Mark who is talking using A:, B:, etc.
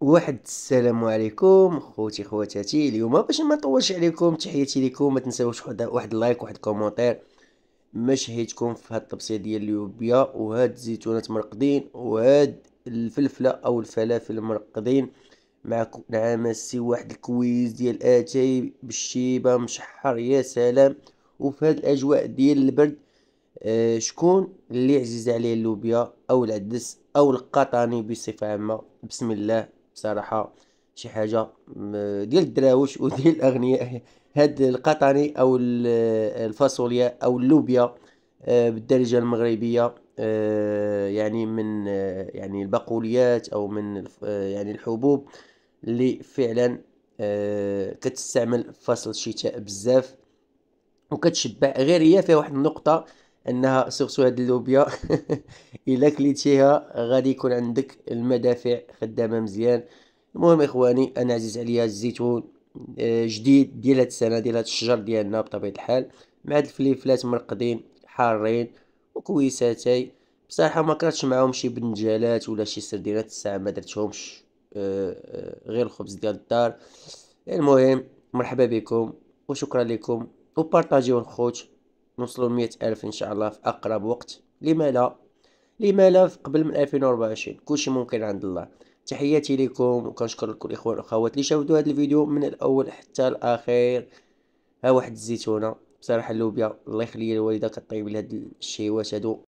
A: واحد السلام عليكم خوتي خواتاتي اليوم باش ما نطولش عليكم تحياتي لكم ما تنساوش واحد لايك واحد كومونتير مشهيتكم في هاد الطبسيه ديال اليوبيا وهاد الزيتونات مرقدين وهاد الفلفله او الفلافل مرقدين مع نعمسي واحد الكويز ديال اتاي بالشيبه مشحر يا سلام وفي هاد الاجواء ديال البرد آه شكون اللي عزيز عليه اللوبيا او العدس او القطاني بصفه عامه بسم الله صراحة شي حاجه ديال الدراوش وديال الاغنياء هاد القطني او الفاصوليا او اللوبيا آه، بالدارجه المغربيه آه، يعني من آه، يعني البقوليات او من يعني الحبوب اللي فعلا كتستعمل فصل الشتاء بزاف وكتشبع غير هي فيها واحد النقطه انها سيغسو هاد اللوبيا الا كليتيها غادي يكون عندك المدافع خدامه مزيان المهم اخواني انا عزيز عليا الزيتون آه، جديد ديال هاد السنه ديال هاد الشجر ديالنا بطبيعه الحال مع هاد الفليفلات مرقدين حارين وكويساتاي بصراحه ما كرهتش معاهم شي بنجالات ولا شي سردينات الساعه ما درتهمش آه، آه، غير الخبز ديال الدار المهم مرحبا بكم وشكرا لكم وبارطاجيو الخوت نوصلوا 100 الف ان شاء الله في اقرب وقت لما لا لما لا قبل من 2024 كلشي ممكن عند الله تحياتي لكم وكنشكر لكم الاخوان والاخوات اللي شاهدوا هذا الفيديو من الاول حتى الاخير ها واحد الزيتونه بصراحه اللوبيا الله يخلي الوالده كطيب لهاد الشهوات هادو